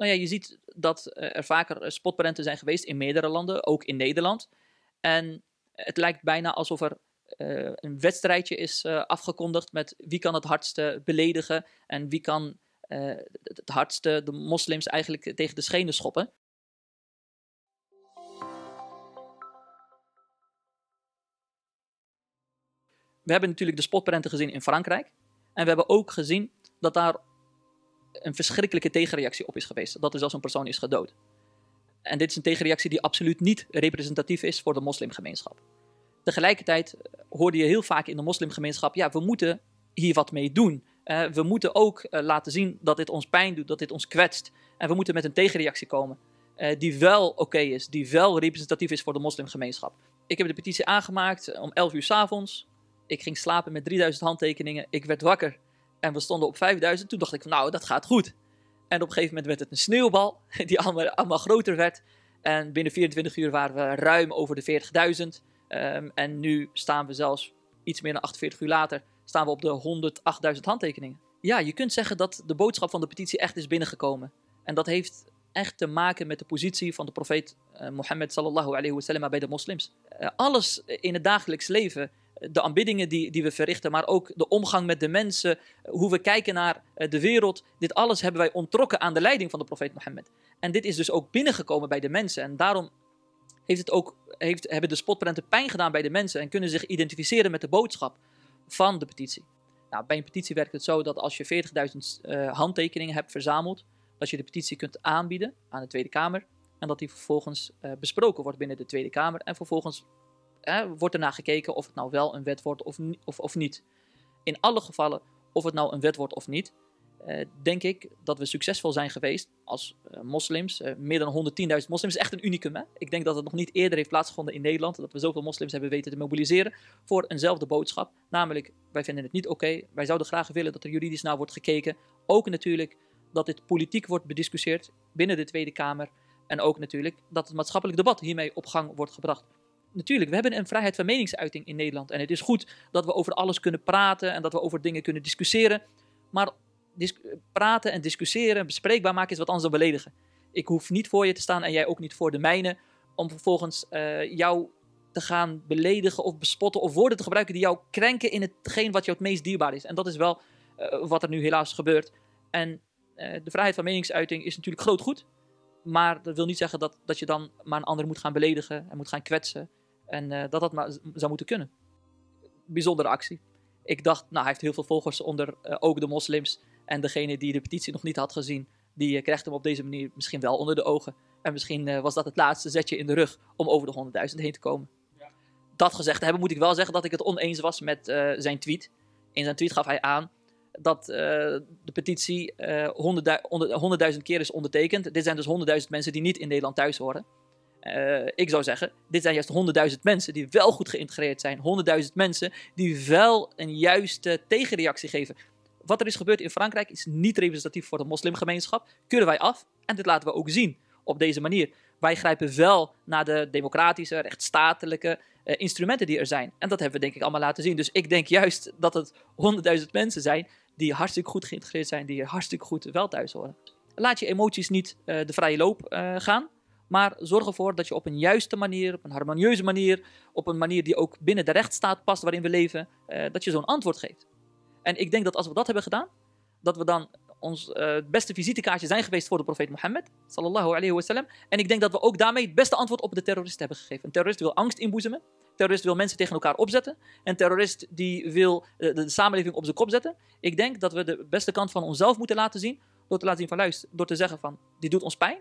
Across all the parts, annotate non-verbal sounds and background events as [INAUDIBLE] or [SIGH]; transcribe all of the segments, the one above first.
Nou ja, je ziet dat eh, er vaker eh, spotprenten zijn geweest in meerdere landen, ook in Nederland. En het lijkt bijna alsof er eh, een wedstrijdje is afgekondigd met wie kan het hardste beledigen en wie kan het hardste de moslims eigenlijk tegen de schenen schoppen. We hebben natuurlijk de spotprenten gezien in Frankrijk. En we hebben ook gezien dat daar een verschrikkelijke tegenreactie op is geweest. Dat er zelfs een persoon is gedood. En dit is een tegenreactie die absoluut niet representatief is voor de moslimgemeenschap. Tegelijkertijd eh, hoorde je heel vaak in de moslimgemeenschap: ja, we moeten hier wat mee doen. Eh, we moeten ook eh, laten zien dat dit ons pijn doet, dat dit ons kwetst. En we moeten met een tegenreactie komen die wel oké is, die wel representatief is voor de moslimgemeenschap. Ik heb de petitie aangemaakt om 11 uur s avonds. Ik ging slapen met 3000 handtekeningen. Ik werd wakker en we stonden op 5000. Toen dacht ik van nou, dat gaat goed. En op een gegeven moment werd het een sneeuwbal [LAUGHS] die allemaal, groter werd. En binnen 24 uur waren we ruim over de 40.000. Ehm, en nu staan we zelfs iets meer dan 48 uur later staan we op de 108.000 handtekeningen. Ja, je kunt zeggen dat de boodschap van de petitie echt is binnengekomen. En dat heeft echt te maken met de positie van de profeet eh, Mohammed sallallahu alayhi wasallam bij de moslims. Eh, alles in het dagelijks leven de aanbiddingen die, die we verrichten, maar ook de omgang met de mensen, hoe we kijken naar eh, de wereld. Dit alles hebben wij ontrokken aan de leiding van de profeet Mohammed. En dit is dus ook binnengekomen bij de mensen. En daarom heeft het ook, heeft, hebben de spotprenten pijn gedaan bij de mensen en kunnen zich identificeren met de boodschap van de petitie. Nou, bij een petitie werkt het zo dat als je 40.000 eh, handtekeningen hebt verzameld, dat je de petitie kunt aanbieden aan de Tweede Kamer. En dat die vervolgens eh, besproken wordt binnen de Tweede Kamer en vervolgens eh, wordt naar gekeken of het nou wel een wet wordt of, of, of niet. In alle gevallen, of het nou een wet wordt of niet, eh, denk ik dat we succesvol zijn geweest als eh, moslims. Eh, meer dan 110.000 moslims is echt een unicum. Hè? Ik denk dat het nog niet eerder heeft plaatsgevonden in Nederland. Dat we zoveel moslims hebben weten te mobiliseren voor eenzelfde boodschap. Namelijk, wij vinden het niet oké. Wij zouden graag willen dat er juridisch naar wordt gekeken. Ook natuurlijk dat dit politiek wordt bediscussieerd binnen de Tweede Kamer. En ook natuurlijk dat het maatschappelijk debat hiermee op gang wordt gebracht natuurlijk, we hebben een vrijheid van meningsuiting in Nederland. En het is goed dat we over alles kunnen praten en dat we over dingen kunnen discussiëren. Maar praten en discussiëren, bespreekbaar maken is wat anders dan beledigen. Ik hoef niet voor je te staan en jij ook niet voor de mijne. Om vervolgens eh, jou te gaan beledigen of bespotten of woorden te gebruiken die jou krenken in hetgeen wat jou het meest dierbaar is. En dat is wel eh, wat er nu helaas gebeurt. En eh, de vrijheid van meningsuiting is natuurlijk groot goed. Maar dat wil niet zeggen dat, dat je dan maar een ander moet gaan beledigen en moet gaan kwetsen. En eh, dat dat zou moeten kunnen. Bijzondere actie. Ik dacht, nou, hij heeft heel veel volgers onder eh, ook de moslims. En degene die de petitie nog niet had gezien, die eh, krijgt hem op deze manier misschien wel onder de ogen. En misschien was dat het laatste zetje in de rug om over de 100.000 heen te komen. Dat gezegd hebben, moet ik wel zeggen dat ik het oneens was met zijn tweet. In zijn tweet gaf hij aan dat de petitie 100.000 keer is ondertekend. Dit zijn dus 100.000 mensen die niet in Nederland thuis horen. Eh, ik zou zeggen, dit zijn juist 100.000 mensen die wel goed geïntegreerd zijn. 100.000 mensen die wel een juiste tegenreactie geven. Wat er is gebeurd in Frankrijk is niet representatief voor de moslimgemeenschap. Kunnen wij af en dit laten we ook zien op deze manier. Wij grijpen wel naar de democratische, rechtsstatelijke eh, instrumenten die er zijn. En dat hebben we denk ik allemaal laten zien. Dus ik denk juist dat het 100.000 mensen zijn die hartstikke goed geïntegreerd zijn, die hartstikke goed wel thuis horen. Laat je emoties niet eh, de vrije loop gaan maar zorg ervoor dat je op een juiste manier, op een harmonieuze manier, op een manier die ook binnen de rechtsstaat past waarin we leven, eh, dat je zo'n antwoord geeft. En ik denk dat als we dat hebben gedaan, dat we dan ons eh, beste visitekaartje zijn geweest voor de profeet Mohammed, sallallahu alayhi sallam. En ik denk dat we ook daarmee het beste antwoord op de terrorist hebben gegeven. Een terrorist wil angst inboezemen, terrorist wil mensen tegen elkaar opzetten. En terrorist die wil eh, de, samenleving op zijn kop zetten. Ik denk dat we de beste kant van onszelf moeten laten zien. Door te laten zien van luister, door te zeggen van dit doet ons pijn.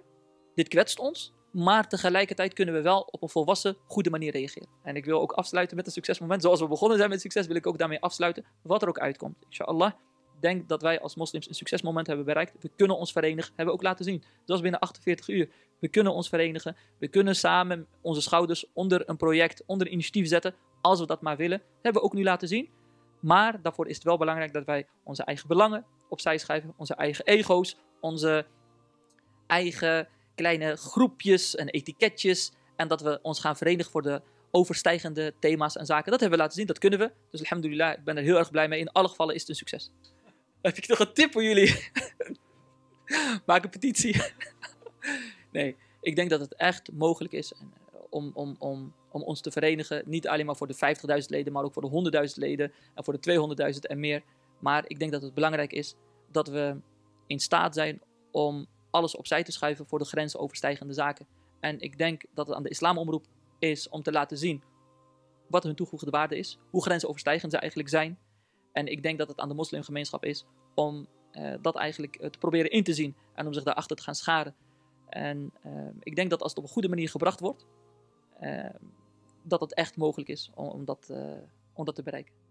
Dit kwetst ons. Maar tegelijkertijd kunnen we wel op een volwassen, goede manier reageren. En ik wil ook afsluiten met een succesmoment. Zoals we begonnen zijn met succes, wil ik ook daarmee afsluiten. Wat er ook uitkomt. Inshallah, denk dat wij als moslims een succesmoment hebben bereikt. We kunnen ons verenigen. Hebben we ook laten zien. Dat is binnen 48 uur. We kunnen ons verenigen. We kunnen samen onze schouders onder een project, onder een initiatief zetten. Als we dat maar willen. hebben we ook nu laten zien. Maar daarvoor is het wel belangrijk dat wij onze eigen belangen opzij schrijven. Onze eigen ego's. Onze eigen kleine groepjes en etiketjes. En dat we ons gaan verenigen voor de overstijgende thema's en zaken. Dat hebben we laten zien, dat kunnen we. Dus alhamdulillah, ik ben er heel erg blij mee. In alle gevallen is het een succes. [LAUGHS] Heb ik nog een tip voor jullie? [LAUGHS] Maak een petitie. [LAUGHS] nee, ik denk dat het echt mogelijk is eh, om, om, om, om ons te verenigen. Niet alleen maar voor de 50.000 leden, maar ook voor de 100.000 leden en voor de 200.000 en meer. Maar ik denk dat het belangrijk is dat we in staat zijn om alles opzij te schuiven voor de grensoverstijgende zaken. En ik denk dat het aan de islamomroep is om te laten zien wat hun toegevoegde waarde is, hoe grensoverstijgend ze eigenlijk zijn. En ik denk dat het aan de moslimgemeenschap is om eh, dat eigenlijk eh, te proberen in te zien en om zich daarachter te gaan scharen. En eh, ik denk dat als het op een goede manier gebracht wordt, dat het echt mogelijk is om, om dat te bereiken.